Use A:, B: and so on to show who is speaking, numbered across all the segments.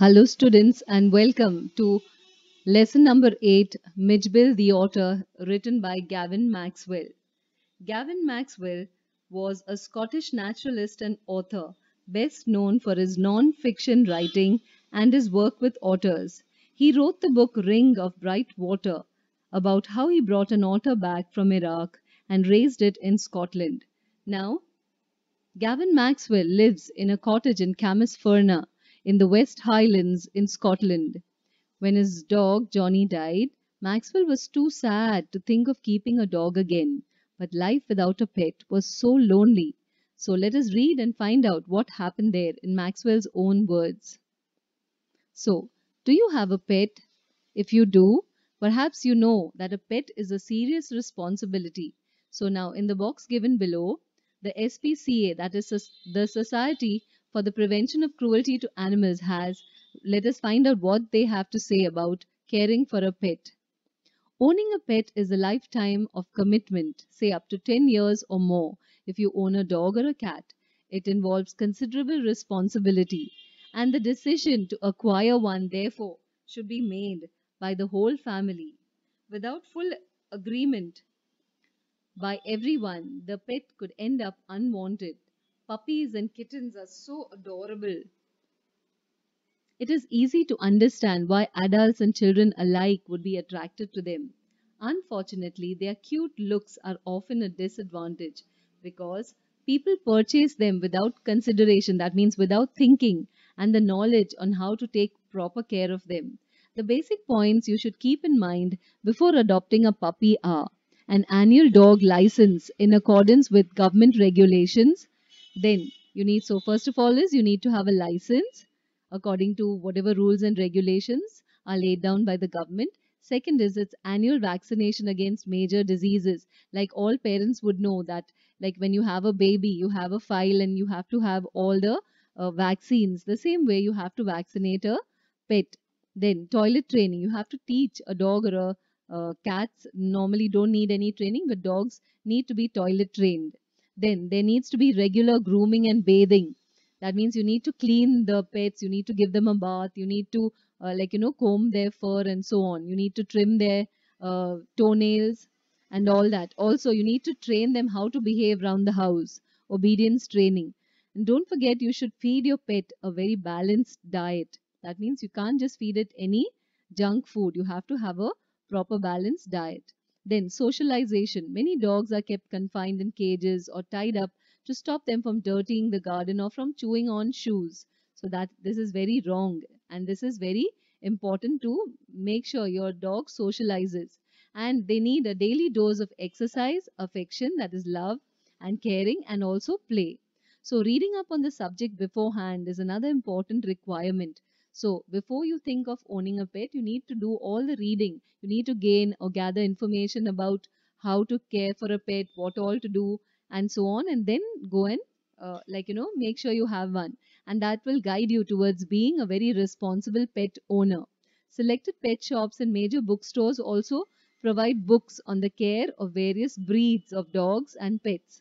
A: Hello students and welcome to lesson number 8 Midgeville the Otter written by Gavin Maxwell. Gavin Maxwell was a Scottish naturalist and author best known for his non-fiction writing and his work with otters. He wrote the book Ring of Bright Water about how he brought an otter back from Iraq and raised it in Scotland. Now, Gavin Maxwell lives in a cottage in Camas in the West Highlands in Scotland. When his dog Johnny died, Maxwell was too sad to think of keeping a dog again, but life without a pet was so lonely. So let us read and find out what happened there in Maxwell's own words. So, do you have a pet? If you do, perhaps you know that a pet is a serious responsibility. So now in the box given below, the SPCA, that is the Society for the Prevention of Cruelty to Animals has, let us find out what they have to say about caring for a pet. Owning a pet is a lifetime of commitment, say up to 10 years or more if you own a dog or a cat. It involves considerable responsibility and the decision to acquire one therefore should be made by the whole family. Without full agreement by everyone, the pet could end up unwanted Puppies and kittens are so adorable. It is easy to understand why adults and children alike would be attracted to them. Unfortunately, their cute looks are often a disadvantage because people purchase them without consideration, that means without thinking and the knowledge on how to take proper care of them. The basic points you should keep in mind before adopting a puppy are an annual dog license in accordance with government regulations, then you need, so first of all is you need to have a license according to whatever rules and regulations are laid down by the government. Second is its annual vaccination against major diseases. Like all parents would know that like when you have a baby, you have a file and you have to have all the uh, vaccines. The same way you have to vaccinate a pet. Then toilet training. You have to teach a dog or a uh, cats normally don't need any training, but dogs need to be toilet trained then there needs to be regular grooming and bathing. That means you need to clean the pets, you need to give them a bath, you need to uh, like, you know, comb their fur and so on. You need to trim their uh, toenails and all that. Also, you need to train them how to behave around the house, obedience training. And don't forget, you should feed your pet a very balanced diet. That means you can't just feed it any junk food. You have to have a proper balanced diet. Then, socialization. Many dogs are kept confined in cages or tied up to stop them from dirtying the garden or from chewing on shoes. So that this is very wrong and this is very important to make sure your dog socializes. And they need a daily dose of exercise, affection, that is love and caring and also play. So reading up on the subject beforehand is another important requirement so, before you think of owning a pet, you need to do all the reading. You need to gain or gather information about how to care for a pet, what all to do, and so on. And then go and, uh, like, you know, make sure you have one. And that will guide you towards being a very responsible pet owner. Selected pet shops and major bookstores also provide books on the care of various breeds of dogs and pets.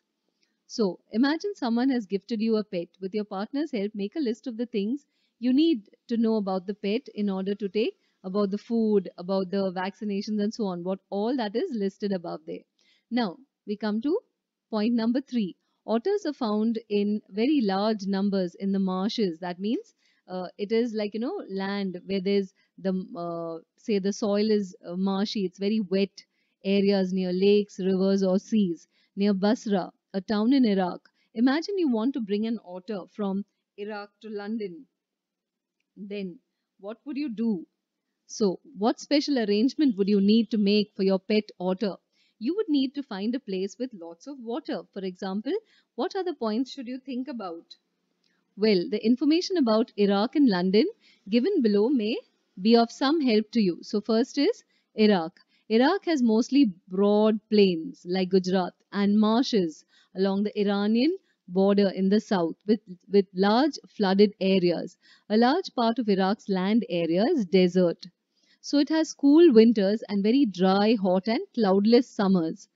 A: So, imagine someone has gifted you a pet. With your partner's help, make a list of the things you need to know about the pet in order to take about the food, about the vaccinations and so on, what all that is listed above there. Now, we come to point number three. Otters are found in very large numbers in the marshes. That means uh, it is like, you know, land where there's the, uh, say the soil is uh, marshy, it's very wet areas near lakes, rivers or seas. Near Basra, a town in Iraq, imagine you want to bring an otter from Iraq to London then what would you do? So, what special arrangement would you need to make for your pet otter? You would need to find a place with lots of water. For example, what other points should you think about? Well, the information about Iraq and London given below may be of some help to you. So, first is Iraq. Iraq has mostly broad plains like Gujarat and marshes along the Iranian border in the south with, with large flooded areas. A large part of Iraq's land area is desert. So it has cool winters and very dry, hot and cloudless summers.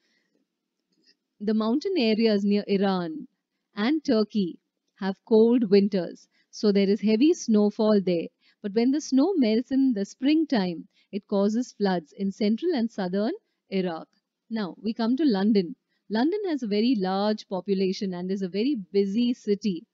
A: The mountain areas near Iran and Turkey have cold winters. So there is heavy snowfall there. But when the snow melts in the springtime, it causes floods in central and southern Iraq. Now we come to London. London has a very large population and is a very busy city.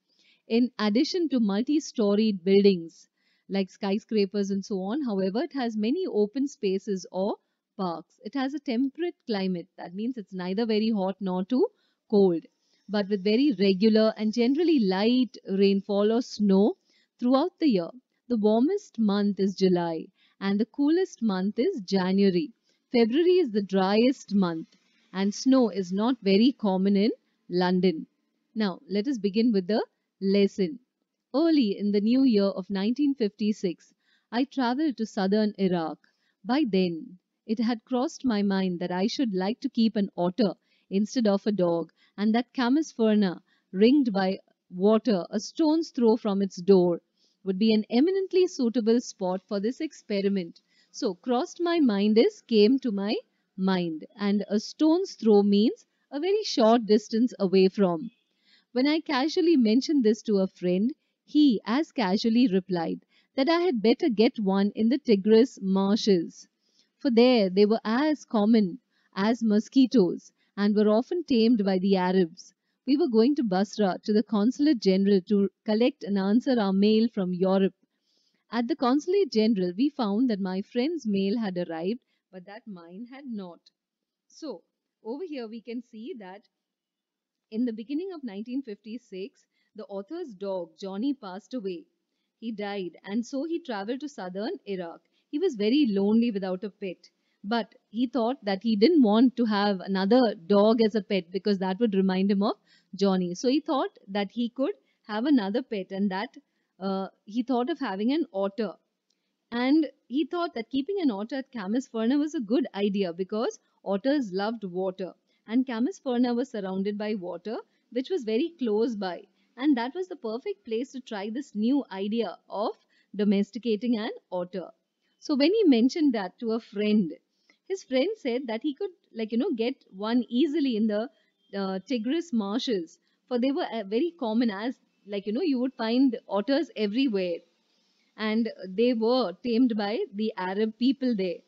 A: In addition to multi-storied buildings like skyscrapers and so on, however, it has many open spaces or parks. It has a temperate climate. That means it's neither very hot nor too cold, but with very regular and generally light rainfall or snow throughout the year. The warmest month is July and the coolest month is January. February is the driest month and snow is not very common in London. Now, let us begin with the lesson. Early in the new year of 1956, I travelled to southern Iraq. By then, it had crossed my mind that I should like to keep an otter instead of a dog and that Camasferna, ringed by water a stone's throw from its door, would be an eminently suitable spot for this experiment. So crossed my mind is came to my mind and a stone's throw means a very short distance away from. When I casually mentioned this to a friend, he as casually replied that I had better get one in the Tigris marshes, for there they were as common as mosquitoes and were often tamed by the Arabs. We were going to Basra to the Consulate General to collect and answer our mail from Europe. At the Consulate General, we found that my friend's mail had arrived but that mine had not. So over here we can see that in the beginning of 1956, the author's dog Johnny passed away. He died and so he traveled to southern Iraq. He was very lonely without a pet but he thought that he didn't want to have another dog as a pet because that would remind him of Johnny. So he thought that he could have another pet and that uh, he thought of having an otter. And he thought that keeping an otter at Camusferna was a good idea because otters loved water and Camusferna was surrounded by water which was very close by and that was the perfect place to try this new idea of domesticating an otter. So when he mentioned that to a friend, his friend said that he could like you know get one easily in the uh, Tigris marshes for they were uh, very common as like you know you would find otters everywhere and they were tamed by the Arab people there.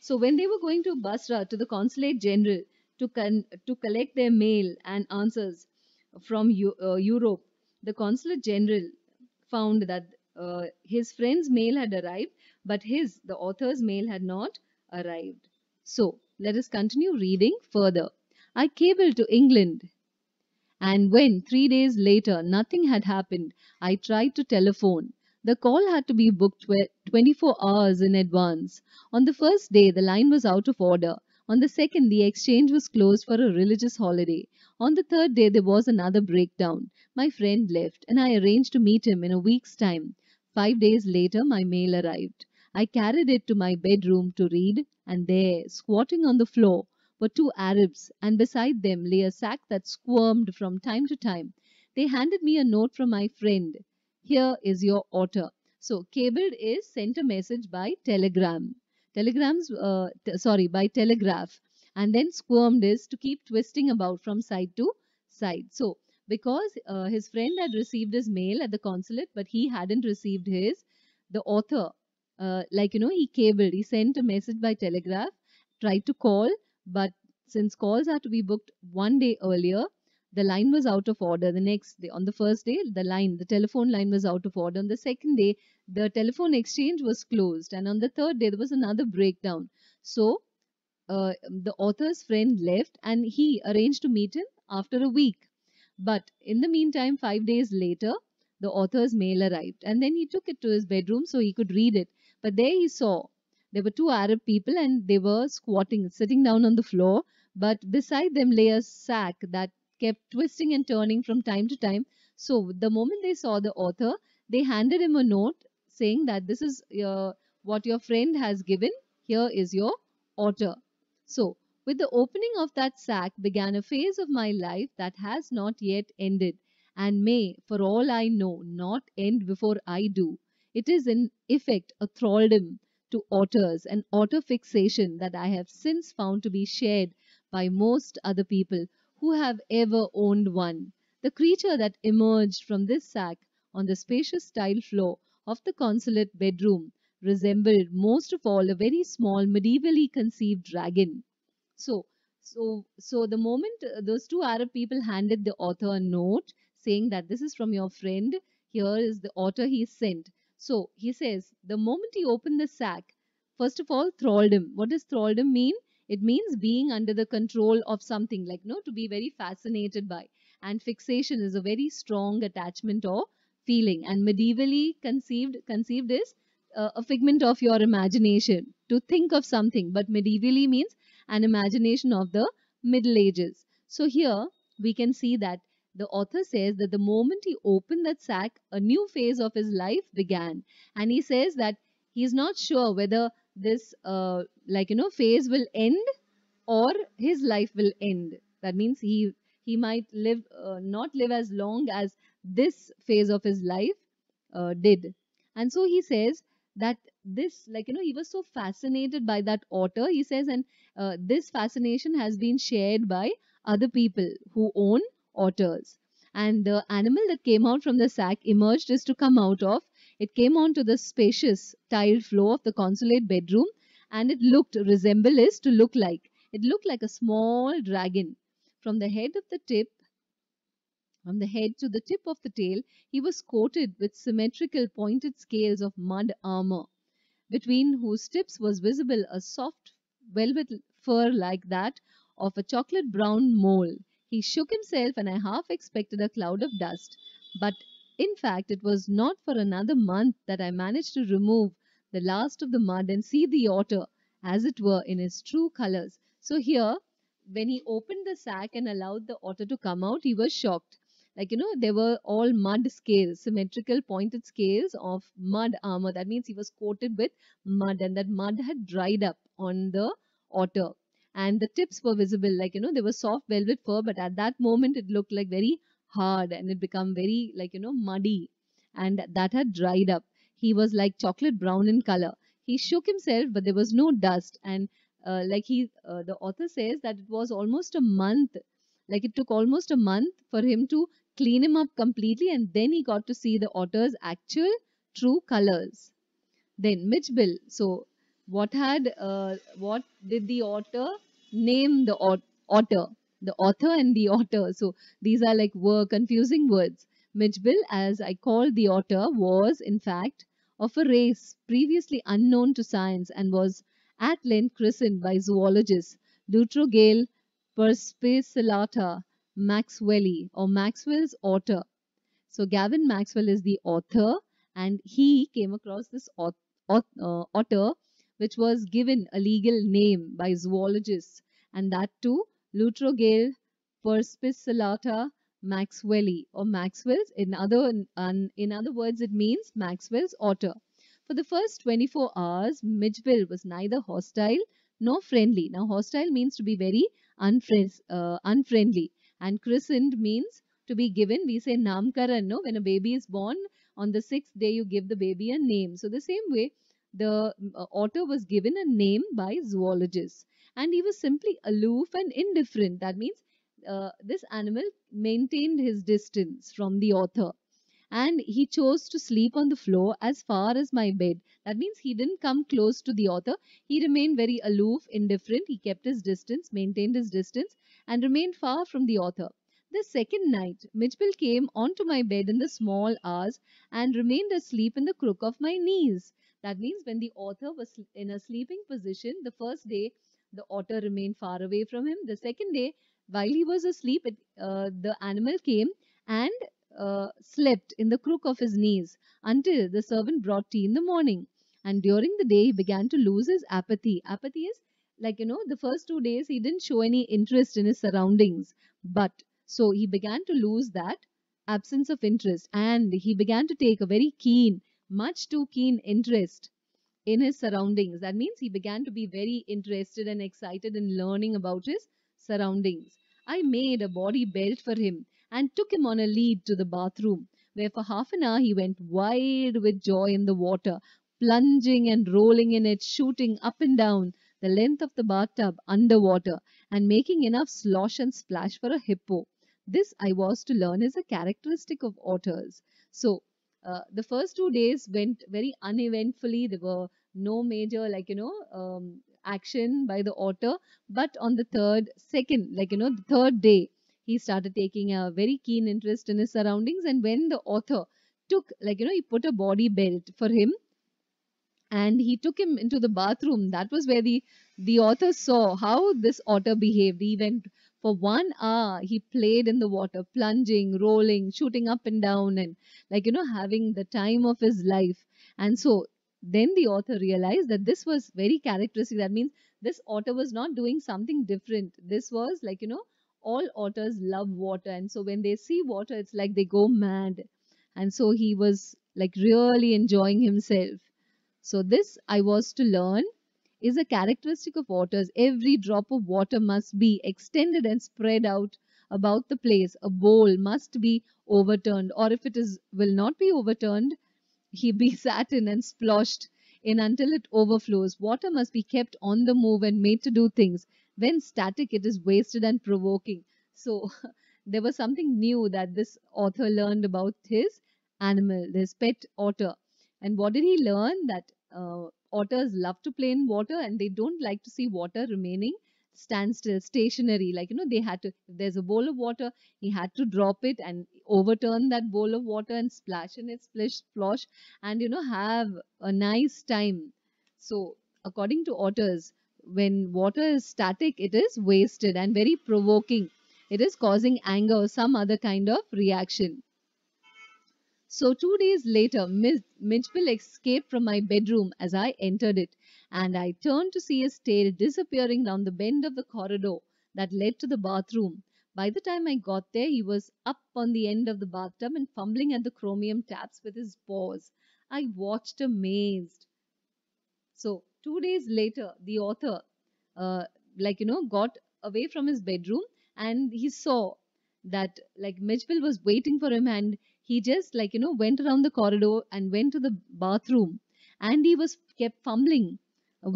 A: So when they were going to Basra to the consulate general to, to collect their mail and answers from U uh, Europe, the consulate general found that uh, his friend's mail had arrived, but his, the author's mail had not arrived. So let us continue reading further. I cabled to England. And when three days later nothing had happened, I tried to telephone, the call had to be booked 24 hours in advance. On the first day, the line was out of order. On the second, the exchange was closed for a religious holiday. On the third day, there was another breakdown. My friend left, and I arranged to meet him in a week's time. Five days later, my mail arrived. I carried it to my bedroom to read, and there, squatting on the floor, were two Arabs, and beside them lay a sack that squirmed from time to time. They handed me a note from my friend here is your order. So cabled is sent a message by telegram. Telegrams, uh, sorry, by telegraph. And then squirmed is to keep twisting about from side to side. So because uh, his friend had received his mail at the consulate, but he hadn't received his, the author, uh, like, you know, he cabled, he sent a message by telegraph, tried to call, but since calls are to be booked one day earlier, the line was out of order the next day on the first day the line the telephone line was out of order on the second day the telephone exchange was closed and on the third day there was another breakdown so uh, the author's friend left and he arranged to meet him after a week but in the meantime 5 days later the author's mail arrived and then he took it to his bedroom so he could read it but there he saw there were two arab people and they were squatting sitting down on the floor but beside them lay a sack that kept twisting and turning from time to time. So the moment they saw the author, they handed him a note saying that this is uh, what your friend has given. Here is your author. So with the opening of that sack began a phase of my life that has not yet ended and may, for all I know, not end before I do. It is in effect a thraldom to authors, an author fixation that I have since found to be shared by most other people who have ever owned one. The creature that emerged from this sack on the spacious tile floor of the consulate bedroom resembled most of all a very small medievally conceived dragon. So, so, so the moment uh, those two Arab people handed the author a note saying that this is from your friend, here is the author he sent. So he says the moment he opened the sack, first of all, thraldom. What does thraldom mean? It means being under the control of something like you no know, to be very fascinated by. And fixation is a very strong attachment or feeling. And medievally conceived conceived is uh, a figment of your imagination to think of something. But medievally means an imagination of the Middle Ages. So here we can see that the author says that the moment he opened that sack, a new phase of his life began. And he says that he is not sure whether this uh, like you know phase will end or his life will end that means he he might live uh, not live as long as this phase of his life uh, did and so he says that this like you know he was so fascinated by that otter he says and uh, this fascination has been shared by other people who own otters and the animal that came out from the sack emerged is to come out of it came onto the spacious tiled floor of the consulate bedroom and it looked, resemble is to look like. It looked like a small dragon. From the head of the tip, from the head to the tip of the tail, he was coated with symmetrical pointed scales of mud armor, between whose tips was visible a soft velvet fur like that of a chocolate brown mole. He shook himself and I half expected a cloud of dust. But in fact, it was not for another month that I managed to remove the last of the mud and see the otter, as it were, in his true colors. So here, when he opened the sack and allowed the otter to come out, he was shocked. Like, you know, they were all mud scales, symmetrical pointed scales of mud armor. That means he was coated with mud and that mud had dried up on the otter. And the tips were visible, like, you know, they were soft velvet fur, but at that moment it looked like very hard and it become very like you know muddy and that had dried up he was like chocolate brown in color he shook himself but there was no dust and uh, like he uh, the author says that it was almost a month like it took almost a month for him to clean him up completely and then he got to see the otter's actual true colors then mitch bill so what had uh, what did the otter name the ot otter the author and the author. So these are like were confusing words. Midgeville, as I called the author, was in fact of a race previously unknown to science and was at length christened by zoologists Lutrogale perspicillata maxwelli or Maxwell's otter. So Gavin Maxwell is the author and he came across this otter uh, which was given a legal name by zoologists and that too Lutrogale perspicillata maxwelli or Maxwell's. In other, in other words, it means Maxwell's otter. For the first 24 hours, Midgeville was neither hostile nor friendly. Now, hostile means to be very uh, unfriendly and christened means to be given. We say namkaran, no? When a baby is born, on the sixth day you give the baby a name. So, the same way, the uh, otter was given a name by zoologists and he was simply aloof and indifferent. That means uh, this animal maintained his distance from the author and he chose to sleep on the floor as far as my bed. That means he didn't come close to the author. He remained very aloof, indifferent. He kept his distance, maintained his distance and remained far from the author. The second night, Mitchell came onto my bed in the small hours and remained asleep in the crook of my knees. That means when the author was in a sleeping position the first day, the otter remained far away from him. The second day, while he was asleep, it, uh, the animal came and uh, slept in the crook of his knees until the servant brought tea in the morning. And during the day, he began to lose his apathy. Apathy is like, you know, the first two days he didn't show any interest in his surroundings. But so he began to lose that absence of interest and he began to take a very keen, much too keen interest in his surroundings. That means he began to be very interested and excited in learning about his surroundings. I made a body belt for him and took him on a lead to the bathroom, where for half an hour he went wild with joy in the water, plunging and rolling in it, shooting up and down the length of the bathtub underwater and making enough slosh and splash for a hippo. This I was to learn is a characteristic of otters. So uh, the first two days went very uneventfully. There were no major, like, you know, um, action by the otter. But on the third, second, like, you know, the third day, he started taking a very keen interest in his surroundings. And when the author took, like, you know, he put a body belt for him and he took him into the bathroom. That was where the, the author saw how this otter behaved. He went for one hour, he played in the water, plunging, rolling, shooting up and down, and like, you know, having the time of his life. And so then the author realized that this was very characteristic. That means this otter was not doing something different. This was like, you know, all otters love water. And so when they see water, it's like they go mad. And so he was like really enjoying himself. So this I was to learn is a characteristic of waters. Every drop of water must be extended and spread out about the place. A bowl must be overturned or if it is will not be overturned, he be sat in and splashed in until it overflows. Water must be kept on the move and made to do things. When static, it is wasted and provoking. So there was something new that this author learned about his animal, this pet otter. And what did he learn? That uh, otters love to play in water and they don't like to see water remaining standstill, stationary. Like, you know, they had to, if there's a bowl of water, he had to drop it and overturn that bowl of water and splash in it, splish, splosh, and, you know, have a nice time. So, according to otters, when water is static, it is wasted and very provoking. It is causing anger or some other kind of reaction. So two days later, Miss escaped from my bedroom as I entered it, and I turned to see his tail disappearing round the bend of the corridor that led to the bathroom. By the time I got there, he was up on the end of the bathtub and fumbling at the chromium taps with his paws. I watched amazed. So two days later, the author, uh, like you know, got away from his bedroom and he saw that like Midgeville was waiting for him and he just like you know went around the corridor and went to the bathroom and he was kept fumbling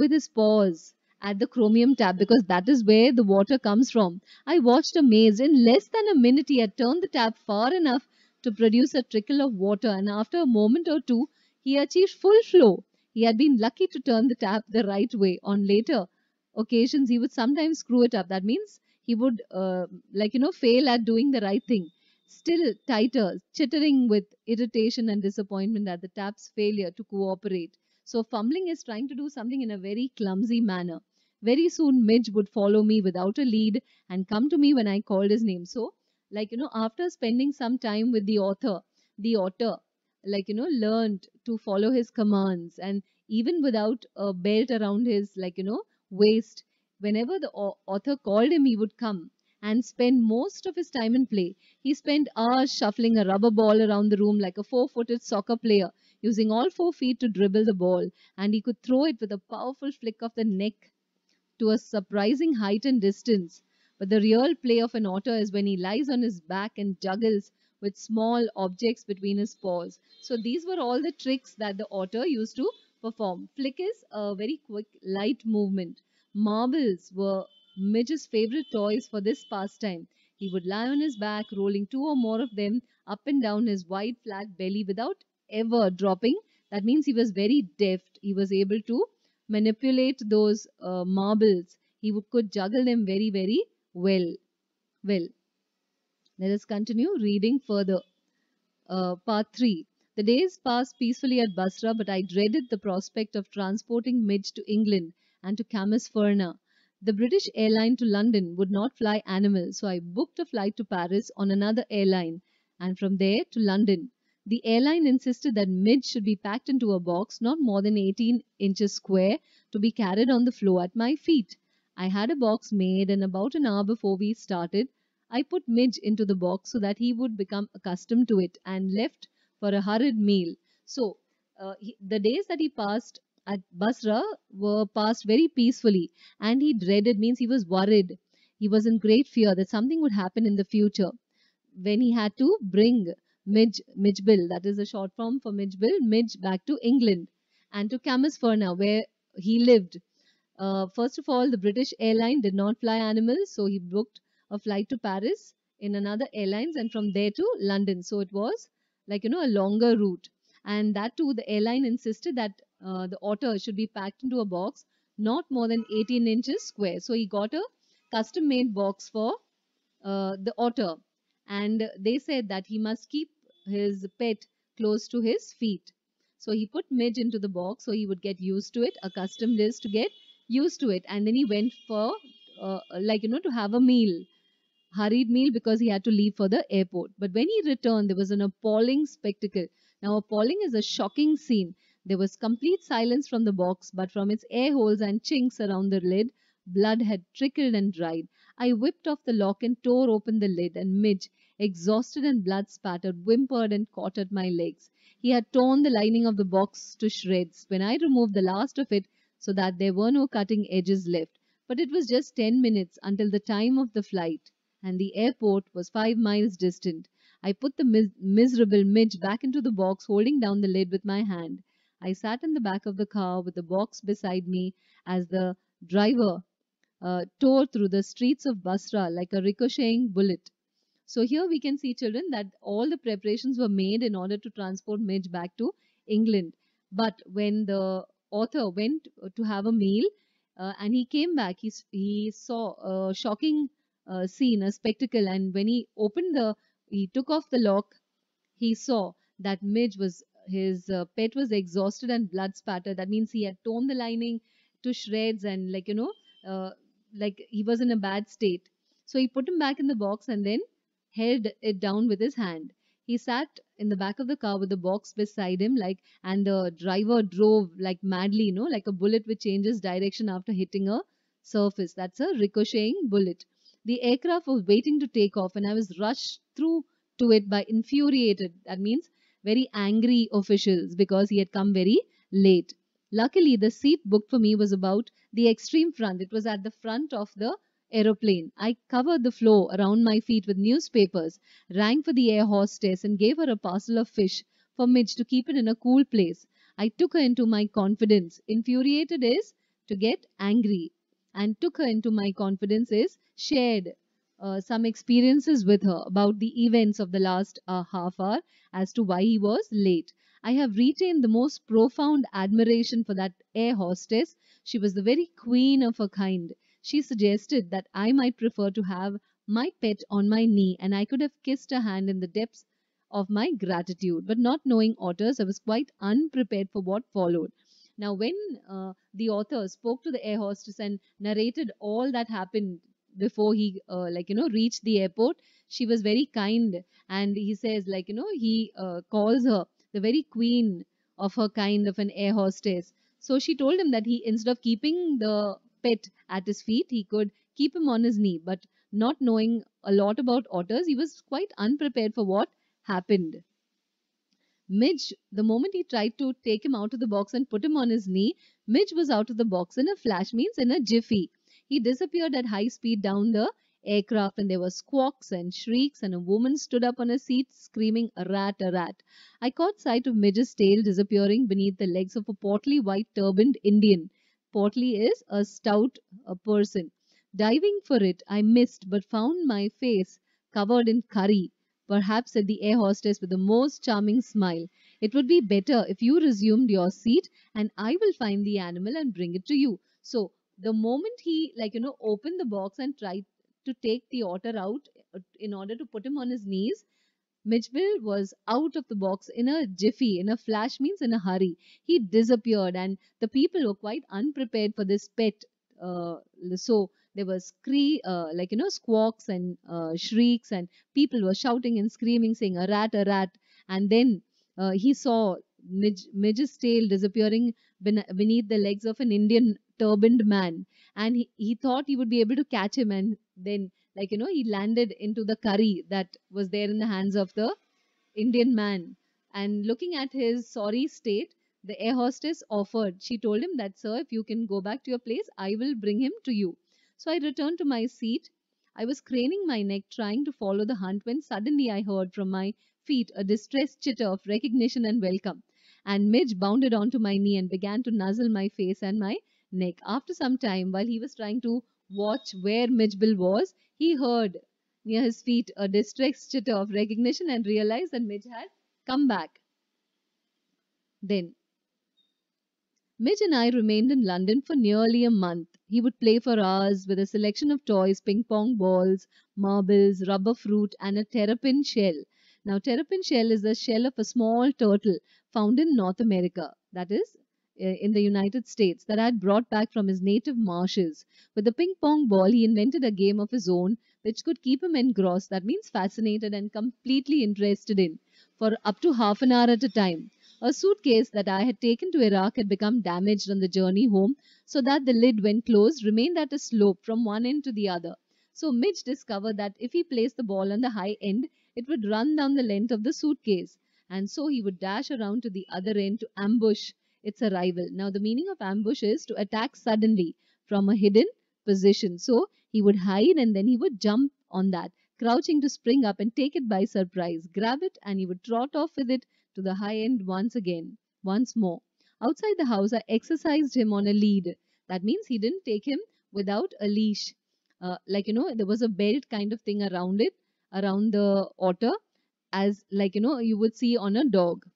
A: with his paws at the chromium tap because that is where the water comes from. I watched amazed. In less than a minute, he had turned the tap far enough to produce a trickle of water, and after a moment or two, he achieved full flow. He had been lucky to turn the tap the right way. On later occasions, he would sometimes screw it up. That means he would, uh, like, you know, fail at doing the right thing. Still tighter, chittering with irritation and disappointment at the tap's failure to cooperate. So fumbling is trying to do something in a very clumsy manner. Very soon Midge would follow me without a lead and come to me when I called his name. So, like you know, after spending some time with the author, the author, like you know, learned to follow his commands and even without a belt around his like you know waist, whenever the author called him, he would come and spent most of his time in play. He spent hours shuffling a rubber ball around the room like a four-footed soccer player, using all four feet to dribble the ball, and he could throw it with a powerful flick of the neck to a surprising height and distance. But the real play of an otter is when he lies on his back and juggles with small objects between his paws. So these were all the tricks that the otter used to perform. Flick is a very quick, light movement. Marbles were Midge's favorite toys for this pastime. He would lie on his back, rolling two or more of them up and down his wide flat belly without ever dropping. That means he was very deft. He was able to manipulate those uh, marbles. He could juggle them very, very well. Well, let us continue reading further. Uh, part 3. The days passed peacefully at Basra, but I dreaded the prospect of transporting Midge to England and to Camus the British airline to London would not fly animal, so I booked a flight to Paris on another airline and from there to London. The airline insisted that Midge should be packed into a box not more than 18 inches square to be carried on the floor at my feet. I had a box made and about an hour before we started, I put Midge into the box so that he would become accustomed to it and left for a hurried meal. So, uh, he, the days that he passed at Basra were passed very peacefully and he dreaded means he was worried. He was in great fear that something would happen in the future when he had to bring Midge, Midgebill, that is a short form for Midgebill, Midge back to England and to Camusferna where he lived. Uh, first of all, the British airline did not fly animals, so he booked a flight to Paris in another airlines and from there to London. So it was like, you know, a longer route. And that too, the airline insisted that uh, the otter should be packed into a box not more than 18 inches square. So he got a custom made box for uh, the otter. And they said that he must keep his pet close to his feet. So he put Midge into the box so he would get used to it, accustomed is to get used to it. And then he went for uh, like, you know, to have a meal, hurried meal because he had to leave for the airport. But when he returned, there was an appalling spectacle. Now appalling is a shocking scene. There was complete silence from the box, but from its air holes and chinks around the lid, blood had trickled and dried. I whipped off the lock and tore open the lid, and Midge, exhausted and blood spattered, whimpered and caught at my legs. He had torn the lining of the box to shreds when I removed the last of it so that there were no cutting edges left. But it was just 10 minutes until the time of the flight, and the airport was 5 miles distant. I put the mis miserable midge back into the box, holding down the lid with my hand. I sat in the back of the car with the box beside me as the driver uh, tore through the streets of Basra like a ricocheting bullet. So here we can see children that all the preparations were made in order to transport Midge back to England. But when the author went to have a meal uh, and he came back, he, he saw a shocking uh, scene, a spectacle and when he opened the he took off the lock. He saw that Midge was his uh, pet was exhausted and blood spattered. That means he had torn the lining to shreds and like you know, uh, like he was in a bad state. So he put him back in the box and then held it down with his hand. He sat in the back of the car with the box beside him, like, and the driver drove like madly, you know, like a bullet which changes direction after hitting a surface. That's a ricocheting bullet. The aircraft was waiting to take off and I was rushed through to it by infuriated, that means very angry officials because he had come very late. Luckily, the seat booked for me was about the extreme front. It was at the front of the aeroplane. I covered the floor around my feet with newspapers, rang for the air hostess, and gave her a parcel of fish for Midge to keep it in a cool place. I took her into my confidence. Infuriated is to get angry and took her into my confidence is shared uh, some experiences with her about the events of the last uh, half hour as to why he was late. I have retained the most profound admiration for that air hostess. She was the very queen of her kind. She suggested that I might prefer to have my pet on my knee and I could have kissed her hand in the depths of my gratitude. But not knowing otters, I was quite unprepared for what followed. Now, when uh, the author spoke to the air hostess and narrated all that happened before he, uh, like, you know, reached the airport, she was very kind. And he says, like, you know, he uh, calls her the very queen of her kind of an air hostess. So she told him that he, instead of keeping the pet at his feet, he could keep him on his knee. But not knowing a lot about otters, he was quite unprepared for what happened. Midge, the moment he tried to take him out of the box and put him on his knee, Midge was out of the box in a flash, means in a jiffy. He disappeared at high speed down the aircraft and there were squawks and shrieks and a woman stood up on a seat screaming a rat a rat. I caught sight of Midge's tail disappearing beneath the legs of a portly white turbaned Indian. Portly is a stout a person. Diving for it, I missed but found my face covered in curry perhaps said the air hostess with a most charming smile. It would be better if you resumed your seat and I will find the animal and bring it to you. So the moment he like, you know, opened the box and tried to take the otter out uh, in order to put him on his knees, Midgeville was out of the box in a jiffy, in a flash means in a hurry. He disappeared and the people were quite unprepared for this pet. Uh, so there were scree uh, like you know squawks and uh, shrieks and people were shouting and screaming saying a rat a rat and then uh, he saw Midge, midge's tail disappearing beneath the legs of an indian turbaned man and he, he thought he would be able to catch him and then like you know he landed into the curry that was there in the hands of the indian man and looking at his sorry state the air hostess offered. She told him that, sir, if you can go back to your place, I will bring him to you. So I returned to my seat. I was craning my neck trying to follow the hunt when suddenly I heard from my feet a distressed chitter of recognition and welcome. And Midge bounded onto my knee and began to nuzzle my face and my neck. After some time, while he was trying to watch where Midge Bill was, he heard near his feet a distressed chitter of recognition and realized that Midge had come back. Then Midge and I remained in London for nearly a month. He would play for hours with a selection of toys, ping pong balls, marbles, rubber fruit, and a terrapin shell. Now, terrapin shell is the shell of a small turtle found in North America, that is, in the United States, that I had brought back from his native marshes. With the ping pong ball, he invented a game of his own which could keep him engrossed, that means fascinated and completely interested in, for up to half an hour at a time. A suitcase that I had taken to Iraq had become damaged on the journey home, so that the lid, when closed, remained at a slope from one end to the other. So Midge discovered that if he placed the ball on the high end, it would run down the length of the suitcase. And so he would dash around to the other end to ambush its arrival. Now, the meaning of ambush is to attack suddenly from a hidden position. So he would hide and then he would jump on that, crouching to spring up and take it by surprise, grab it, and he would trot off with it to the high end once again, once more. Outside the house, I exercised him on a lead. That means he didn't take him without a leash. Uh, like, you know, there was a belt kind of thing around it, around the otter, as like, you know, you would see on a dog.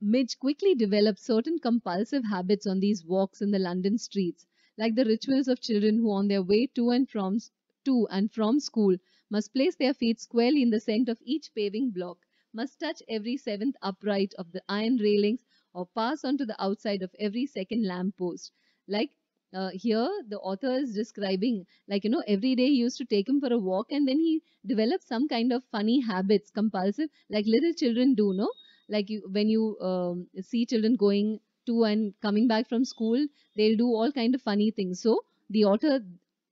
A: Midge quickly developed certain compulsive habits on these walks in the London streets, like the rituals of children who on their way to and from to and from school must place their feet squarely in the center of each paving block must touch every seventh upright of the iron railings or pass onto the outside of every second lamp post. Like uh, here, the author is describing, like, you know, every day he used to take him for a walk and then he developed some kind of funny habits, compulsive, like little children do, no? Like you, when you um, see children going to and coming back from school, they'll do all kind of funny things. So the author,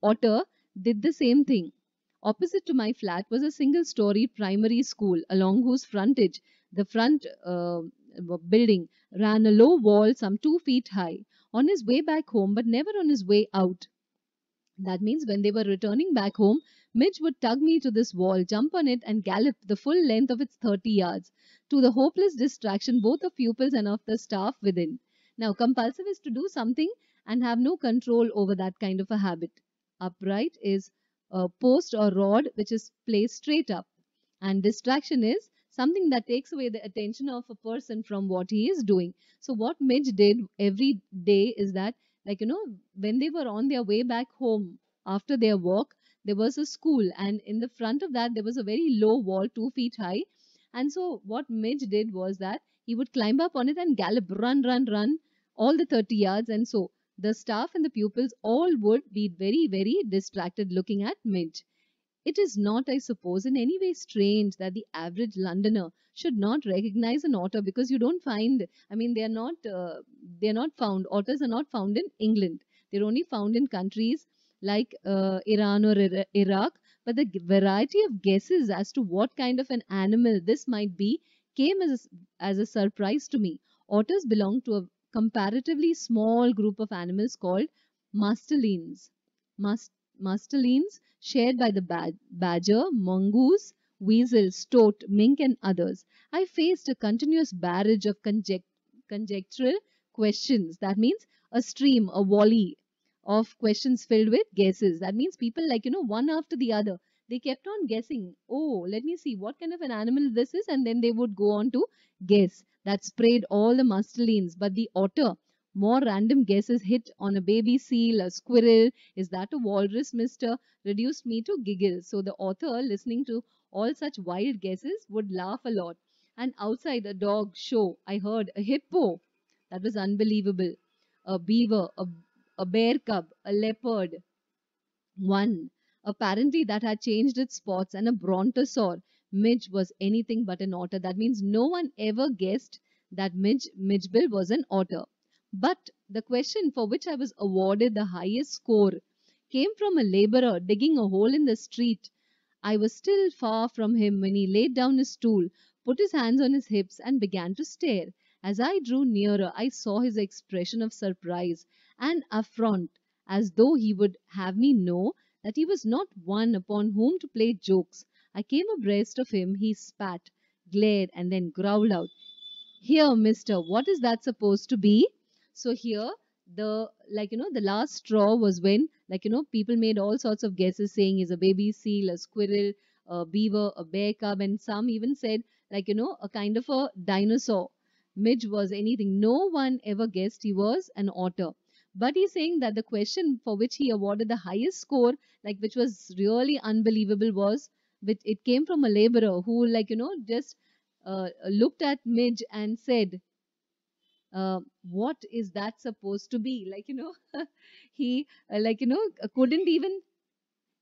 A: author did the same thing Opposite to my flat was a single story primary school along whose frontage the front uh, building ran a low wall some two feet high. On his way back home, but never on his way out. That means when they were returning back home, Midge would tug me to this wall, jump on it, and gallop the full length of its 30 yards, to the hopeless distraction both of pupils and of the staff within. Now, compulsive is to do something and have no control over that kind of a habit. Upright is uh, post or rod which is placed straight up. And distraction is something that takes away the attention of a person from what he is doing. So what Midge did every day is that like you know when they were on their way back home after their walk there was a school and in the front of that there was a very low wall two feet high and so what midge did was that he would climb up on it and gallop run run run all the 30 yards and so the staff and the pupils all would be very, very distracted looking at Mint. It is not, I suppose, in any way strange that the average Londoner should not recognize an otter because you don't find, I mean, they are not, uh, they are not found, otters are not found in England. They're only found in countries like uh, Iran or Iraq. But the variety of guesses as to what kind of an animal this might be came as a, as a surprise to me. Otters belong to a comparatively small group of animals called mastelines. Mast shared by the badger, mongoose, weasel, stoat, mink and others. I faced a continuous barrage of conject conjectural questions. That means a stream, a volley of questions filled with guesses. That means people like, you know, one after the other. They kept on guessing. Oh, let me see what kind of an animal this is. And then they would go on to guess that sprayed all the mustelines, but the otter more random guesses hit on a baby seal, a squirrel. Is that a walrus, mister? Reduced me to giggle. So the author, listening to all such wild guesses, would laugh a lot. And outside a dog show, I heard a hippo. That was unbelievable. A beaver, a, a bear cub, a leopard. One. Apparently that had changed its spots and a brontosaur. Midge was anything but an otter. That means no one ever guessed that Midge, Midge Bill was an otter. But the question for which I was awarded the highest score came from a laborer digging a hole in the street. I was still far from him when he laid down his tool, put his hands on his hips, and began to stare. As I drew nearer, I saw his expression of surprise and affront, as though he would have me know that he was not one upon whom to play jokes, I came abreast of him. He spat, glared, and then growled out, Here, mister, what is that supposed to be? So here, the like you know the last straw was when like you know people made all sorts of guesses saying is a baby seal a squirrel a beaver a bear cub and some even said like you know a kind of a dinosaur midge was anything no one ever guessed he was an otter but he's saying that the question for which he awarded the highest score like which was really unbelievable was which it came from a laborer who like you know just uh, looked at midge and said uh, what is that supposed to be like you know he uh, like you know uh, couldn't even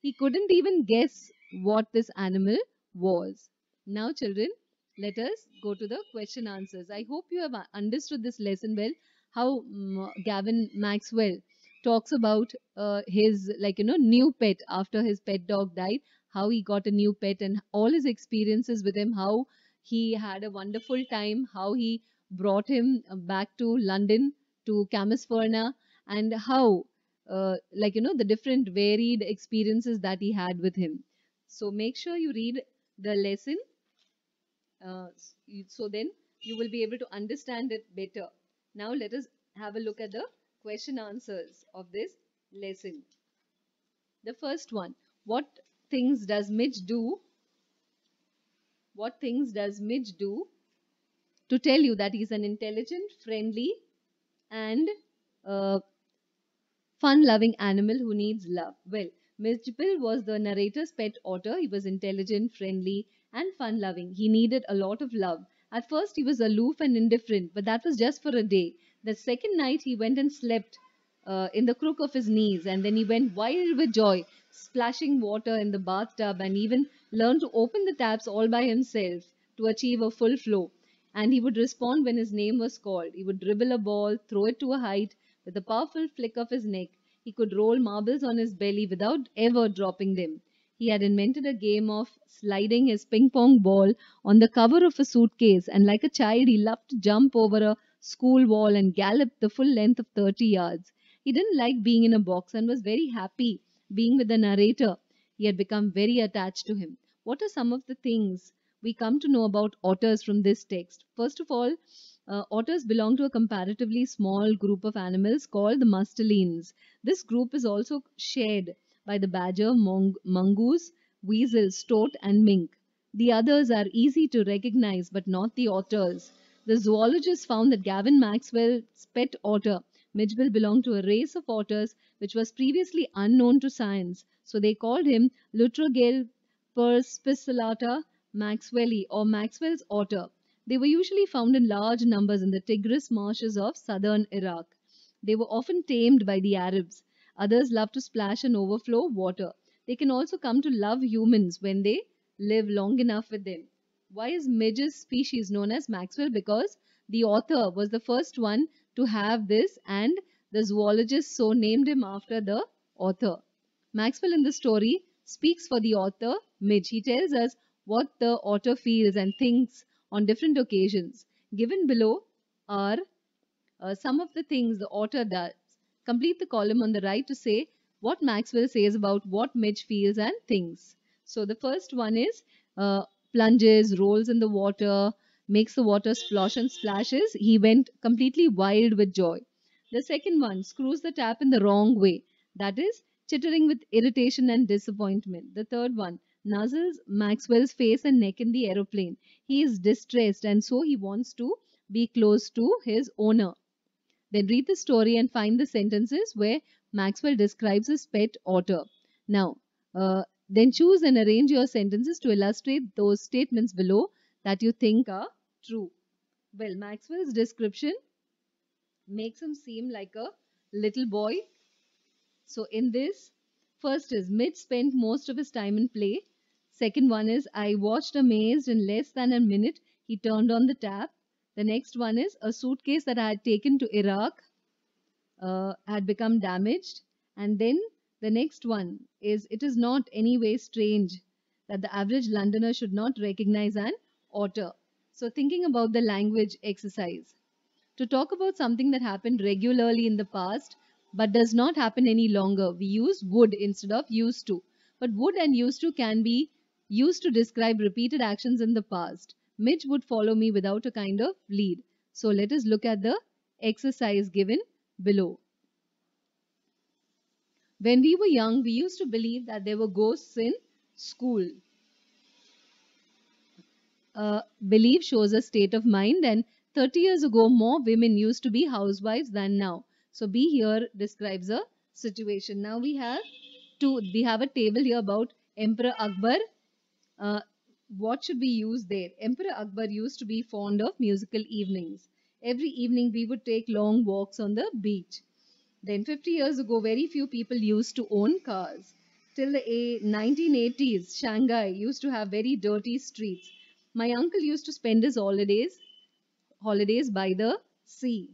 A: he couldn't even guess what this animal was now children let us go to the question answers i hope you have uh, understood this lesson well how gavin maxwell talks about uh, his like you know new pet after his pet dog died how he got a new pet and all his experiences with him, how he had a wonderful time, how he brought him uh, back to London to Camisferna and how, uh, like, you know, the different varied experiences that he had with him. So make sure you read the lesson. Uh, so then you will be able to understand it better. Now let us have a look at the question answers of this lesson. The first one, what things does Midge do? What things does Midge do to tell you that he's an intelligent, friendly, and uh, fun-loving animal who needs love? Well, Bill was the narrator's pet otter. He was intelligent, friendly, and fun-loving. He needed a lot of love. At first, he was aloof and indifferent, but that was just for a day. The second night, he went and slept uh, in the crook of his knees, and then he went wild with joy splashing water in the bathtub and even learned to open the taps all by himself to achieve a full flow. And he would respond when his name was called. He would dribble a ball, throw it to a height with a powerful flick of his neck. He could roll marbles on his belly without ever dropping them. He had invented a game of sliding his ping pong ball on the cover of a suitcase, and like a child, he loved to jump over a school wall and gallop the full length of 30 yards. He didn't like being in a box and was very happy being with the narrator, he had become very attached to him. What are some of the things we come to know about otters from this text? First of all, uh, otters belong to a comparatively small group of animals called the mustelines. This group is also shared by the badger, mong mongoose, weasel, stoat and mink. The others are easy to recognize but not the otters. The zoologist found that Gavin Maxwell's pet otter Midgeville belonged to a race of otters which was previously unknown to science, so they called him Lutrogale perspicillata maxwelli or Maxwell's otter. They were usually found in large numbers in the Tigris marshes of southern Iraq. They were often tamed by the Arabs. Others love to splash and overflow water. They can also come to love humans when they live long enough with them. Why is midge's species known as Maxwell? Because the author was the first one to have this and the zoologist so named him after the author. Maxwell in the story speaks for the author Midge. He tells us what the author feels and thinks on different occasions. Given below are uh, some of the things the author does. Complete the column on the right to say what Maxwell says about what Midge feels and thinks. So the first one is uh, plunges, rolls in the water, makes the water splosh and splashes. He went completely wild with joy. The second one screws the tap in the wrong way. That is, chittering with irritation and disappointment. The third one nuzzles Maxwell's face and neck in the aeroplane. He is distressed and so he wants to be close to his owner. Then read the story and find the sentences where Maxwell describes his pet otter. Now, uh, then choose and arrange your sentences to illustrate those statements below that you think are true? Well, Maxwell's description makes him seem like a little boy. So in this, first is Mitch spent most of his time in play. Second one is I watched amazed in less than a minute. He turned on the tap. The next one is a suitcase that I had taken to Iraq uh, had become damaged. And then the next one is it is not anyway strange that the average Londoner should not recognize an otter. So thinking about the language exercise. To talk about something that happened regularly in the past but does not happen any longer, we use would instead of used to. But would and used to can be used to describe repeated actions in the past. Midge would follow me without a kind of lead. So let us look at the exercise given below. When we were young, we used to believe that there were ghosts in school. Uh, belief shows a state of mind and 30 years ago more women used to be housewives than now. So B here describes a situation. Now we have two, we have a table here about Emperor Akbar. Uh, what should we use there? Emperor Akbar used to be fond of musical evenings. Every evening we would take long walks on the beach. Then 50 years ago, very few people used to own cars. Till the 1980s, Shanghai used to have very dirty streets. My uncle used to spend his holidays, holidays by the sea.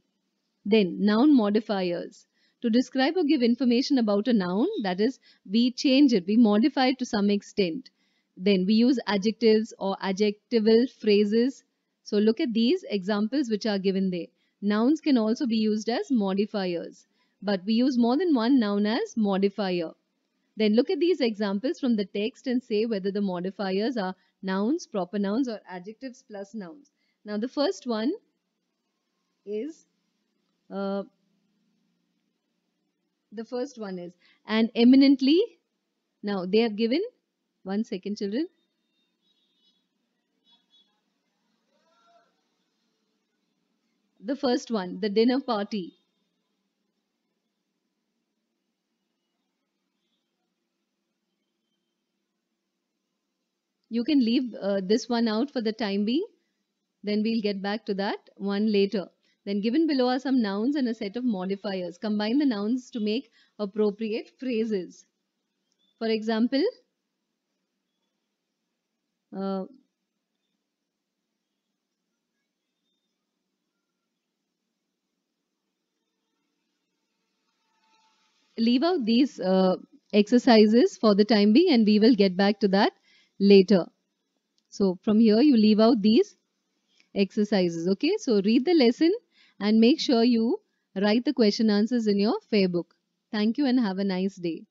A: Then noun modifiers. To describe or give information about a noun, that is, we change it, we modify it to some extent. Then we use adjectives or adjectival phrases. So look at these examples which are given there. Nouns can also be used as modifiers. But we use more than one noun as modifier. Then look at these examples from the text and say whether the modifiers are nouns, proper nouns or adjectives plus nouns. Now the first one is uh, the first one is and eminently now they have given one second children the first one the dinner party You can leave uh, this one out for the time being. Then we'll get back to that one later. Then given below are some nouns and a set of modifiers. Combine the nouns to make appropriate phrases. For example, uh, leave out these uh, exercises for the time being and we will get back to that later. So from here you leave out these exercises. Okay, so read the lesson and make sure you write the question answers in your fair book. Thank you and have a nice day.